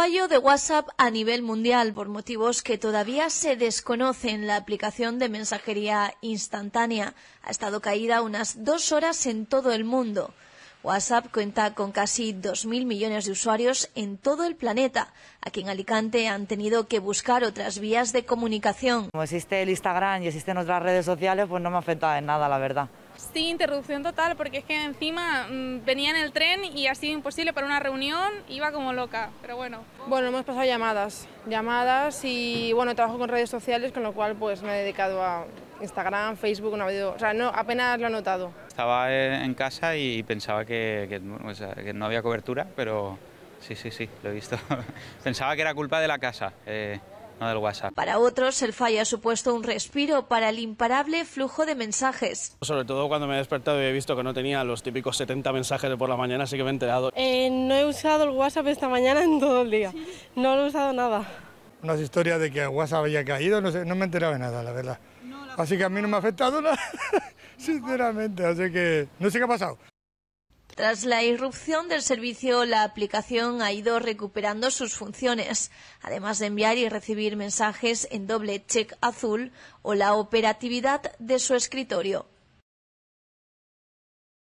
Fallo de WhatsApp a nivel mundial por motivos que todavía se desconocen. La aplicación de mensajería instantánea ha estado caída unas dos horas en todo el mundo. WhatsApp cuenta con casi 2.000 millones de usuarios en todo el planeta. Aquí en Alicante han tenido que buscar otras vías de comunicación. Como existe el Instagram y existen otras redes sociales, pues no me ha afectado en nada, la verdad. Sí, interrupción total, porque es que encima mm, venía en el tren y ha sido imposible para una reunión, iba como loca, pero bueno. Bueno, hemos pasado llamadas, llamadas y bueno, trabajo con redes sociales, con lo cual pues me he dedicado a Instagram, Facebook, no ha habido, o sea, no, apenas lo he notado estaba eh, en casa y pensaba que, no había cobertura, pero sí, sí, sí, lo he visto. pensaba que era culpa de la casa. Eh, no del WhatsApp. Para otros, el fallo ha supuesto un respiro para el imparable flujo de mensajes. Sobre todo cuando me he despertado y he visto que no tenía los típicos 70 mensajes de por la mañana, así que me he enterado. Eh, no he usado el WhatsApp esta mañana en todo el día. No lo he usado nada. Unas historias de que el WhatsApp había caído, no, sé, no me he enterado de nada, la verdad. Así que a mí no me ha afectado nada, sinceramente. Así que no sé qué ha pasado. Tras la irrupción del servicio, la aplicación ha ido recuperando sus funciones, además de enviar y recibir mensajes en doble check azul o la operatividad de su escritorio.